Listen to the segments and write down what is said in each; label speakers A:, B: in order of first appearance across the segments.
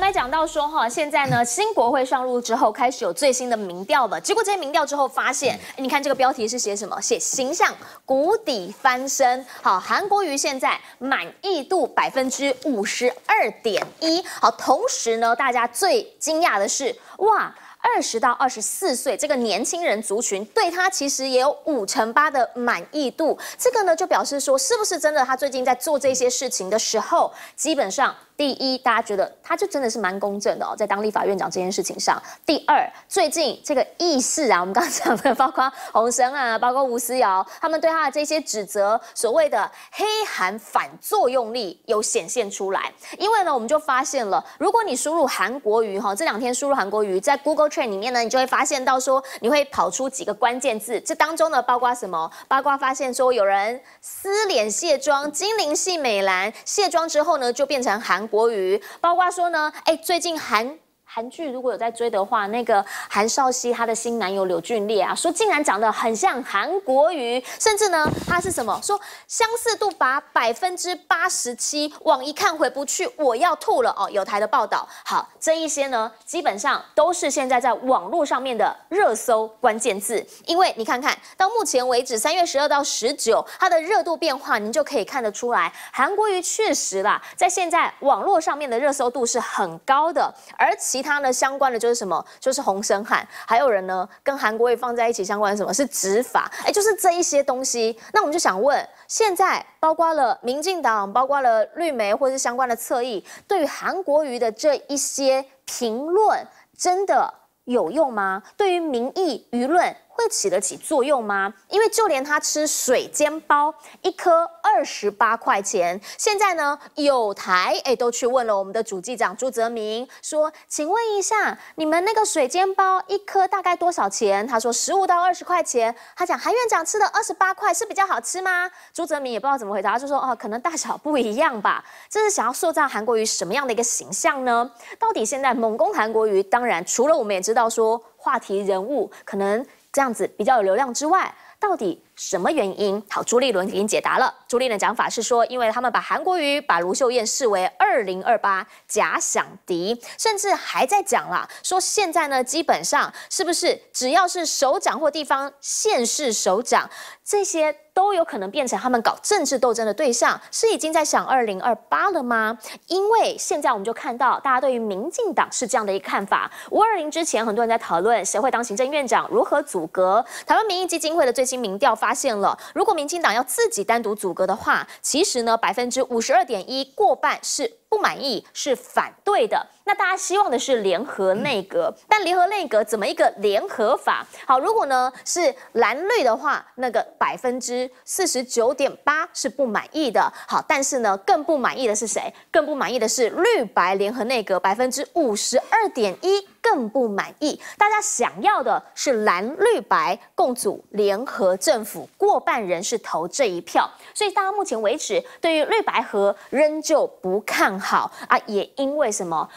A: 刚才讲到说哈，现在呢 新国会上路之后，开始有最新的民调了。结果这些民调之后发现，你看这个标题是写什么？写形象谷底翻身。好，韩国瑜现在满意度百分之五十二点一。好，同时呢，大家最惊讶的是，哇！二十到二十四岁这个年轻人族群对他其实也有五成八的满意度，这个呢就表示说，是不是真的？他最近在做这些事情的时候，基本上第一，大家觉得他就真的是蛮公正的哦，在当立法院长这件事情上；第二，最近这个议事啊，我们刚刚讲的，包括洪森啊，包括吴思瑶他们对他的这些指责，所谓的黑韩反作用力有显现出来。因为呢，我们就发现了，如果你输入韩国瑜哈，这两天输入韩国瑜在 Google。t r n 里面呢，你就会发现到说，你会跑出几个关键字，这当中呢包括什么？包括发现说有人撕脸卸妆，精灵系美兰卸妆之后呢，就变成韩国瑜，包括说呢，哎，最近韩。韩剧如果有在追的话，那个韩少熙她的新男友柳俊烈啊，说竟然长得很像韩国瑜，甚至呢，他是什么说相似度达百分之八十七，网一看回不去，我要吐了哦。有台的报道，好这一些呢，基本上都是现在在网络上面的热搜关键字，因为你看看到目前为止三月十二到十九，它的热度变化，您就可以看得出来，韩国瑜确实啦，在现在网络上面的热搜度是很高的，而且。其他呢？相关的就是什么？就是洪生汉，还有人呢，跟韩国瑜放在一起相关，什么是执法？哎，就是这一些东西。那我们就想问，现在包括了民进党，包括了绿媒或是相关的侧翼，对于韩国瑜的这一些评论，真的有用吗？对于民意舆论？会起得起作用吗？因为就连他吃水煎包一颗二十八块钱，现在呢有台哎都去问了我们的主记长朱泽明，说，请问一下你们那个水煎包一颗大概多少钱？他说十五到二十块钱。他讲韩院长吃的二十八块是比较好吃吗？朱泽明也不知道怎么回答，他就说哦，可能大小不一样吧。这是想要塑造韩国鱼什么样的一个形象呢？到底现在猛攻韩国鱼，当然除了我们也知道说话题人物可能。这样子比较有流量之外，到底什么原因？好，朱立伦已经解答了。朱立伦讲法是说，因为他们把韩国瑜、把卢秀燕视为二零二八假想敌，甚至还在讲了，说现在呢，基本上是不是只要是首长或地方县市首长这些。都有可能变成他们搞政治斗争的对象，是已经在想二零二八了吗？因为现在我们就看到，大家对于民进党是这样的一个看法。五二零之前，很多人在讨论谁会当行政院长，如何阻隔。台湾民意基金会的最新民调发现了，如果民进党要自己单独阻隔的话，其实呢，百分之五十二点一过半是不满意，是反对的。那大家希望的是联合内阁，但联合内阁怎么一个联合法？好，如果呢是蓝绿的话，那个百分之四十九点八是不满意的。好，但是呢更不满意的是谁？更不满意的是绿白联合内阁百分之五十二点一更不满意。大家想要的是蓝绿白共组联合政府，过半人是投这一票。所以大家目前为止对于绿白合仍旧不看好啊，也因为什么？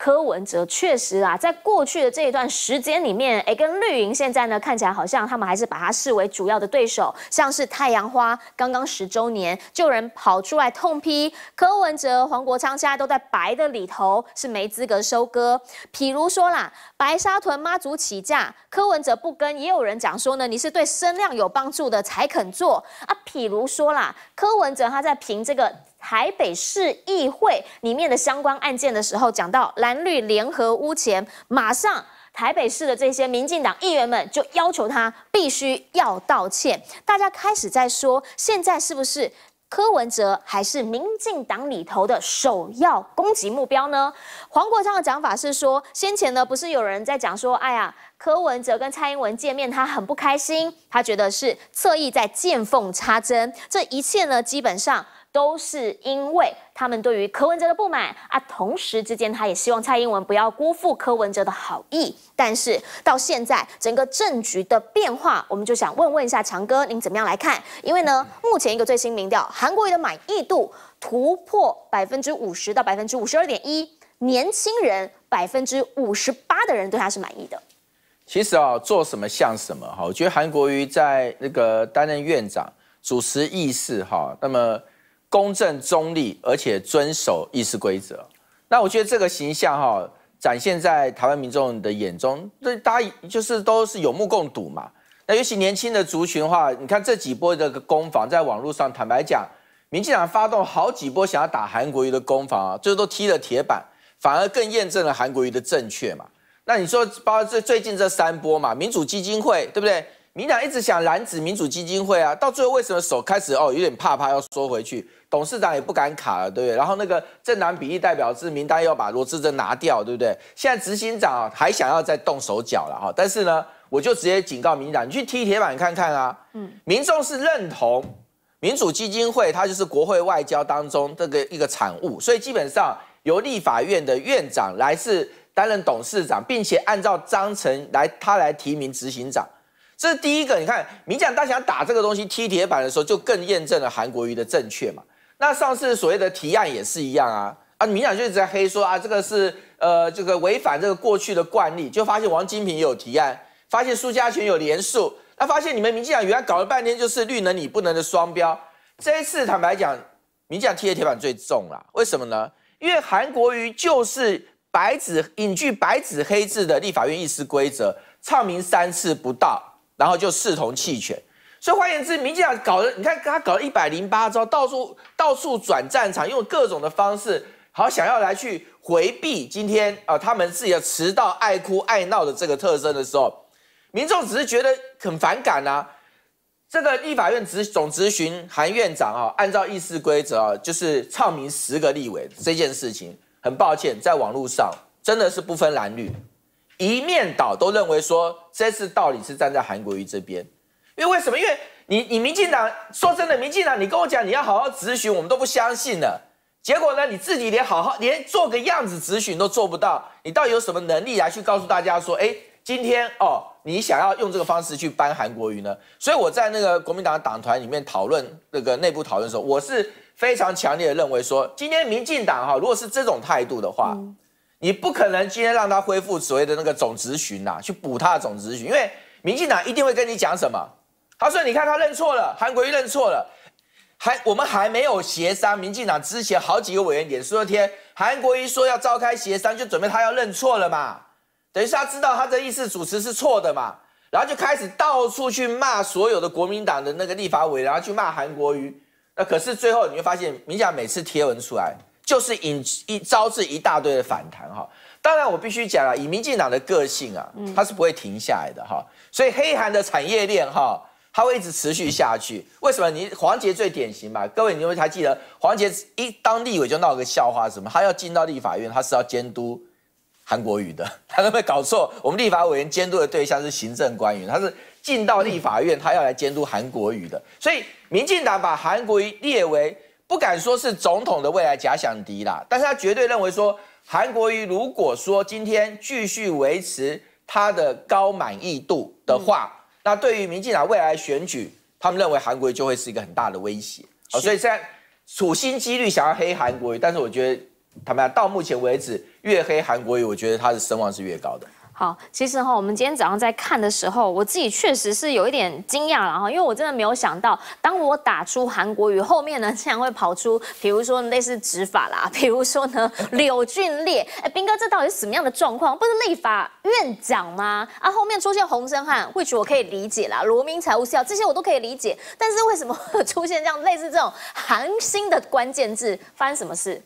A: 柯文哲确实啊，在过去的这一段时间里面，哎，跟绿营现在呢，看起来好像他们还是把他视为主要的对手。像是太阳花刚刚十周年，就有人跑出来痛批柯文哲、黄国昌，现在都在白的里头是没资格收割。譬如说啦，白沙屯妈祖起价，柯文哲不跟，也有人讲说呢，你是对声量有帮助的才肯做啊。譬如说啦，柯文哲他在评这个。台北市议会里面的相关案件的时候，讲到蓝绿联合屋前，马上台北市的这些民进党议员们就要求他必须要道歉。大家开始在说，现在是不是柯文哲还是民进党里头的首要攻击目标呢？黄国昌的讲法是说，先前呢不是有人在讲说，哎呀，柯文哲跟蔡英文见面，他很不开心，他觉得是侧翼在见缝插针。这一切呢，基本上。都是因为他们对于柯文哲的不满啊，同时之间他也希望蔡英文不要辜负柯文哲的好意。但是到现在整个政局的变化，我们就想问问一下强哥，您怎么样来看？因为呢，目前一个最新民调，韩国瑜的满意度突破百分之五十到百分之五十二点一，年轻人百分之五十八的人对他是满意的。
B: 其实啊，做什么像什么哈，我觉得韩国瑜在那个担任院长主持议事哈，那么。公正中立，而且遵守议事规则。那我觉得这个形象哈，展现在台湾民众的眼中，对大家就是都是有目共睹嘛。那尤其年轻的族群的话，你看这几波的攻防，在网络上，坦白讲，民进党发动好几波想要打韩国瑜的攻防啊，最后都踢了铁板，反而更验证了韩国瑜的正确嘛。那你说，包括最最近这三波嘛，民主基金会对不对？民党一直想染指民主基金会啊，到最后为什么手开始哦有点怕怕要缩回去？董事长也不敢卡了，对不对？然后那个政党比例代表制名单要把罗志珍拿掉，对不对？现在执行长还想要再动手脚了哈，但是呢，我就直接警告民进党，你去踢铁板看看啊！嗯，民众是认同民主基金会，它就是国会外交当中这个一个产物，所以基本上由立法院的院长来是担任董事长，并且按照章程来他来提名执行长，这是第一个。你看民进党他想打这个东西踢铁板的时候，就更验证了韩国瑜的正确嘛。那上次所谓的提案也是一样啊，啊，民进党就一直在黑说啊，这个是呃，这个违反这个过去的惯例，就发现王金平有提案，发现苏家权有连署，那发现你们民进党原来搞了半天就是绿能你不能的双标，这一次坦白讲，民进党踢的铁板最重了，为什么呢？因为韩国瑜就是白纸隐居白纸黑字的立法院议事规则，唱名三次不到，然后就视同弃权。所以换言之，民进党搞的，你看他搞了一百零八招，到处到处转战场，用各种的方式，好想要来去回避今天啊，他们自己的迟到、爱哭、爱闹的这个特征的时候，民众只是觉得很反感呐。这个立法院执总执行韩院长啊，按照议事规则啊，就是唱名十个立委这件事情，很抱歉，在网络上真的是不分蓝绿，一面倒都认为说这次道理是站在韩国瑜这边。因为为什么？因为你，你民进党说真的，民进党，你跟我讲你要好好质询，我们都不相信了。结果呢，你自己连好好连做个样子质询都做不到，你到底有什么能力来去告诉大家说，哎，今天哦，你想要用这个方式去搬韩国瑜呢？所以我在那个国民党的党团里面讨论那个内部讨论的时候，我是非常强烈的认为说，今天民进党哈，如果是这种态度的话，你不可能今天让他恢复所谓的那个总质询呐，去补他的总质询，因为民进党一定会跟你讲什么。他说：“你看，他认错了，韩国瑜认错了，还我们还没有协商。民进党之前好几个委员也说，天韩国瑜说要召开协商，就准备他要认错了嘛。等于是他知道他的意思主持是错的嘛，然后就开始到处去骂所有的国民党的那个立法委，然后去骂韩国瑜。那可是最后你会发现，民进党每次贴文出来，就是引一招致一大堆的反弹哈。当然我必须讲了，以民进党的个性啊，他是不会停下来的哈。所以黑韩的产业链哈。”它会一直持续下去，为什么？你黄杰最典型嘛，各位，你们还记得黄杰一当立委就闹个笑话，什么？他要进到立法院，他是要监督韩国瑜的，他都被搞错。我们立法委员监督的对象是行政官员，他是进到立法院，他要来监督韩国瑜的。所以，民进党把韩国瑜列为不敢说是总统的未来假想敌啦，但是他绝对认为说，韩国瑜如果说今天继续维持他的高满意度的话。那对于民进党未来选举，他们认为韩国瑜就会是一个很大的威胁，啊，所以现在处心积虑想要黑韩国瑜，但是我觉得他们到目前为止越黑韩国瑜，我觉得他的声望是越高的。
A: 好，其实哈，我们今天早上在看的时候，我自己确实是有一点惊讶了哈，因为我真的没有想到，当我打出韩国语，后面呢竟然会跑出，比如说类似指法啦，比如说呢柳俊烈，哎，兵哥，这到底是什么样的状况？不是立法院长吗？啊，后面出现洪生汉，或许我可以理解啦，罗明财务资这些我都可以理解，但是为什么出现这样类似这种韩星的关键字？发生什么事？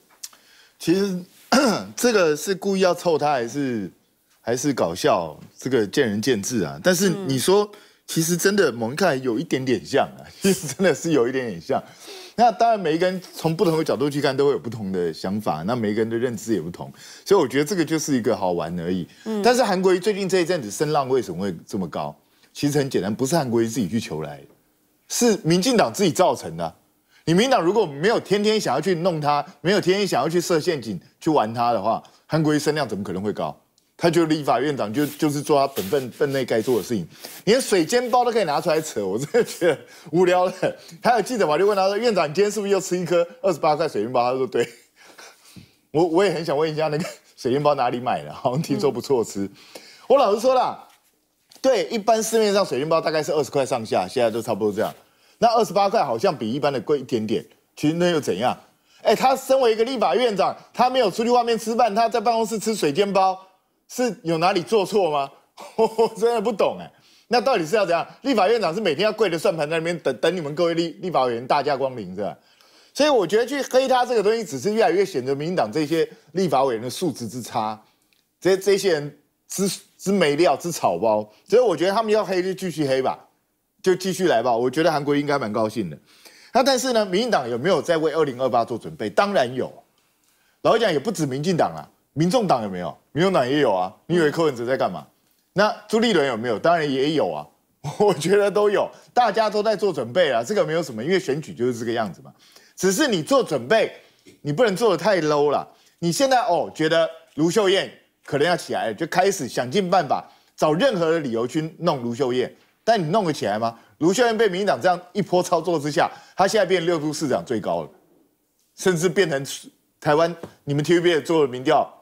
C: 其实 这个是故意要凑他还是？还是搞笑，这个见仁见智啊。但是你说，其实真的蒙看有一点点像啊，其实真的是有一点点像。那当然，每一个人从不同的角度去看，都会有不同的想法。那每一个人的认知也不同，所以我觉得这个就是一个好玩而已。嗯。但是韩国瑜最近这一阵子声浪为什么会这么高？其实很简单，不是韩国瑜自己去求来，是民进党自己造成的。你民党如果没有天天想要去弄他，没有天天想要去设陷阱去玩他的话，韩国瑜声量怎么可能会高？他就立法院长就就是做他本分分内该做的事情，连水煎包都可以拿出来扯，我真的觉得无聊了。还有记者嘛就问他说：“院长，你今天是不是又吃一颗二十八块水煎包？”他说：“对。”我我也很想问一下那个水煎包哪里买的？好像听说不错吃。我老实说啦，对，一般市面上水煎包大概是二十块上下，现在都差不多这样。那二十八块好像比一般的贵一点点，其实那又怎样？哎，他身为一个立法院长，他没有出去外面吃饭，他在办公室吃水煎包。是有哪里做错吗？我真的不懂哎。那到底是要怎样？立法院长是每天要跪着算盘在那边等等你们各位立立法委员大驾光临是吧？所以我觉得去黑他这个东西，只是越来越显得民进党这些立法委员的素质之差。这这些人之之没料之草包。所以我觉得他们要黑就继续黑吧，就继续来吧。我觉得韩国应该蛮高兴的。那但是呢，民进党有没有在为二零二八做准备？当然有。老实讲，也不止民进党啊。民众党有没有？民众党也有啊。你以为柯文哲在干嘛？那朱立伦有没有？当然也有啊。我觉得都有，大家都在做准备啊。这个没有什么，因为选举就是这个样子嘛。只是你做准备，你不能做的太 low 了。你现在哦，觉得卢秀燕可能要起来了，就开始想尽办法找任何的理由去弄卢秀燕。但你弄得起来吗？卢秀燕被民进党这样一波操作之下，她现在变六都市长最高了，甚至变成台湾你们 TVB 做的民调。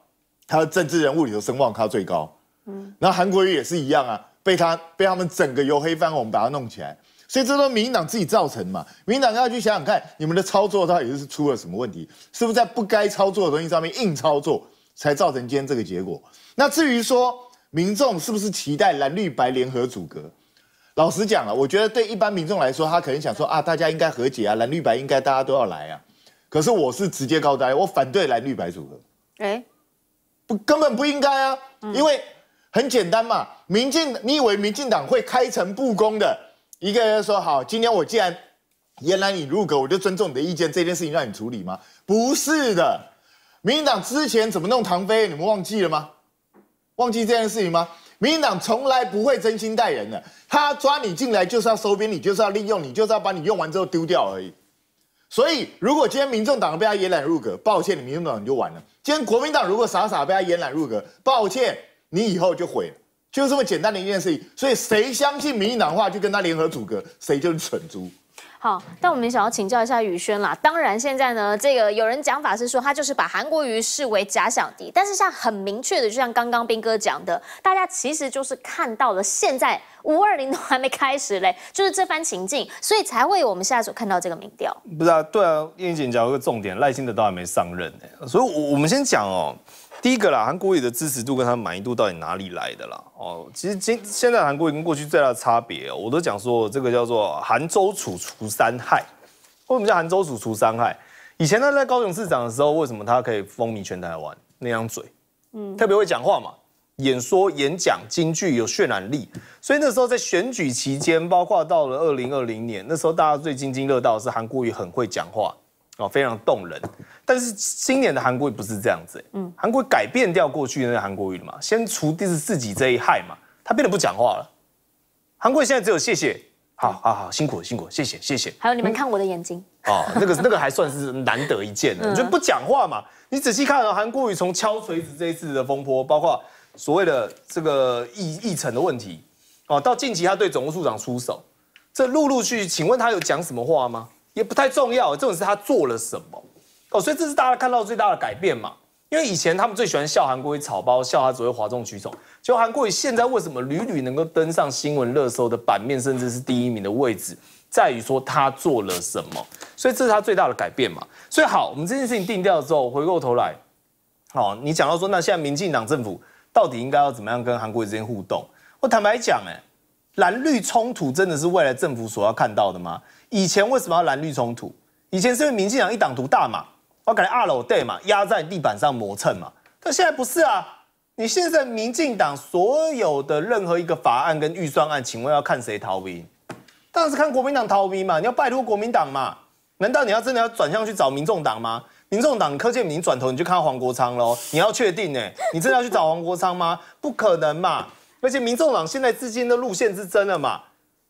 C: 他的政治人物里头声望他最高，嗯，然后韩国瑜也是一样啊，被他被他们整个由黑翻红，我们把他弄起来，所以这都是民进党自己造成嘛。民进党要去想想看，你们的操作到底是出了什么问题？是不是在不该操作的东西上面硬操作，才造成今天这个结果？那至于说民众是不是期待蓝绿白联合组阁，老实讲啊，我觉得对一般民众来说，他可能想说啊，大家应该和解啊，蓝绿白应该大家都要来啊。可是我是直接告大家，我反对蓝绿白组合。哎。不，根本不应该啊！因为很简单嘛，民进你以为民进党会开诚布公的，一个人说好，今天我既然延揽你入阁，我就尊重你的意见，这件事情让你处理吗？不是的，民进党之前怎么弄唐飞，你们忘记了吗？忘记这件事情吗？民进党从来不会真心待人的，他抓你进来就是要收编你，就是要利用你，就是要把你用完之后丢掉而已。所以，如果今天民众党被他延懒入阁，抱歉，你民众党你就完了。今天国民党如果傻傻被他延懒入阁，抱歉，你以后就毁了。就这么简单的一件事情。所以，谁相信民进党话就跟他联合组阁，谁就是蠢猪。
A: 好，但我们想要请教一下宇轩啦。当然，现在呢，这个有人讲法是说他就是把韩国瑜视为假想敌，但是像很明确的，就像刚刚斌哥讲的，大家其实就是看到了现在五二零都还没开始嘞，就是这番情境，所以才会有我们现在所看到这个民调。
D: 不是啊，对啊，燕姐讲一个重点，赖清德都还没上任呢，所以，我我们先讲哦。第一个啦，韩国语的支持度跟他满意度到底哪里来的啦？哦，其实今现在韩国语跟过去最大的差别，我都讲说这个叫做韩州楚除三害。为什么叫韩州楚除三害？以前他在高雄市长的时候，为什么他可以风靡全台湾？那张嘴，嗯，特别会讲话嘛，演说、演讲、京剧有渲染力，所以那时候在选举期间，包括到了二零二零年，那时候大家最津津乐道是韩国语很会讲话。哦，非常动人，但是今年的韩国不是这样子，嗯，韩国改变掉过去那个韩国语了嘛，先除掉自己这一害嘛，他变得不讲话了，韩国现在只有谢谢，好好好，辛苦辛苦，谢谢谢谢。还有你们看我的眼睛，哦，那个那个还算是难得一见的，你就不讲话嘛，你仔细看啊，韩国语从敲锤子这一次的风波，包括所谓的这个议议程的问题，哦，到近期他对总务处长出手，这陆陆续，请问他有讲什么话吗？也不太重要，重点是他做了什么哦，所以这是大家看到最大的改变嘛。因为以前他们最喜欢笑韩国语草包，笑他只会哗众取宠。就韩国现在为什么屡屡能够登上新闻热搜的版面，甚至是第一名的位置，在于说他做了什么，所以这是他最大的改变嘛。所以好，我们这件事情定掉之后，回过头来，好，你讲到说，那现在民进党政府到底应该要怎么样跟韩国语之间互动？我坦白讲，哎，蓝绿冲突真的是未来政府所要看到的吗？以前为什么要蓝绿冲突？以前是因为民进党一党独大嘛，我感觉二楼对嘛，压在地板上磨蹭嘛。但现在不是啊，你现在民进党所有的任何一个法案跟预算案，请问要看谁逃兵？当然是看国民党逃兵嘛，你要拜托国民党嘛。难道你要真的要转向去找民众党吗？民众党柯建铭转头你就看到黄国昌喽，你要确定呢？你真的要去找黄国昌吗？不可能嘛，而且民众党现在资金的路线是真的嘛。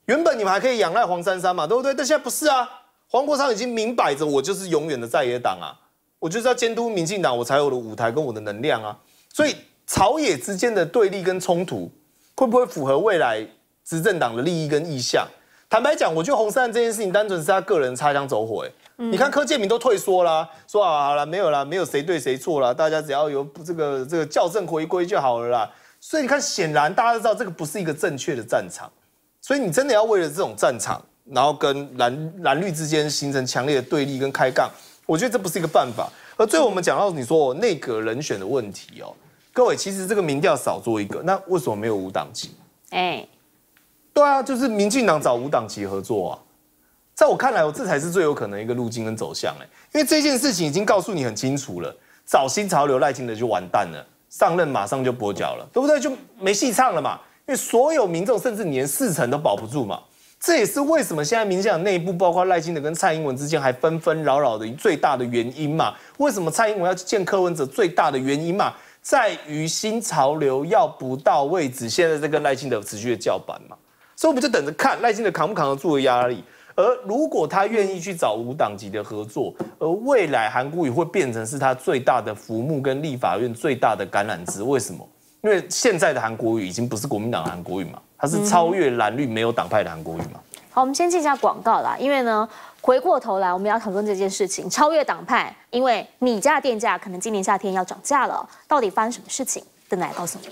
D: 原本你们还可以仰赖黄珊珊嘛，对不对？但现在不是啊，黄国昌已经明摆着，我就是永远的在野党啊，我就是要监督民进党，我才有的舞台跟我的能量啊。所以朝野之间的对立跟冲突，会不会符合未来执政党的利益跟意向？坦白讲，我觉得红珊这件事情单纯是他个人擦枪走火。哎，你看柯建明都退缩啦，说好了没有啦，没有谁对谁错啦，大家只要有这个这个校正回归就好了啦。所以你看，显然大家都知道这个不是一个正确的战场。所以你真的要为了这种战场，然后跟蓝蓝绿之间形成强烈的对立跟开杠，我觉得这不是一个办法。而最后我们讲到你说内阁人选的问题哦，各位其实这个民调少做一个，那为什么没有无党籍？哎，对啊，就是民进党找无党籍合作啊。在我看来，我这才是最有可能一个路径跟走向哎，因为这件事情已经告诉你很清楚了，找新潮流赖清德就完蛋了，上任马上就跛脚了，对不对？就没戏唱了嘛。因为所有民众，甚至连四成都保不住嘛，这也是为什么现在民进党内部，包括赖清德跟蔡英文之间还纷纷扰扰的最大的原因嘛。为什么蔡英文要去见柯文哲？最大的原因嘛，在于新潮流要不到位置，现在在跟赖清德持续的叫板嘛。所以我们就等着看赖清德扛不扛得住的压力。而如果他愿意去找无党籍的合作，而未来韩国也会变成是他最大的服木跟立法院最大的感染枝，为什么？因为现在的韩国语已经不是国民党韩国语嘛，它是超越蓝绿没有党派的韩国语嘛。
A: 好，我们先进一下广告啦。因为呢，回过头来我们要讨论这件事情，超越党派。因为你家电价可能今年夏天要涨价了，到底发生什么事情？等来告诉你。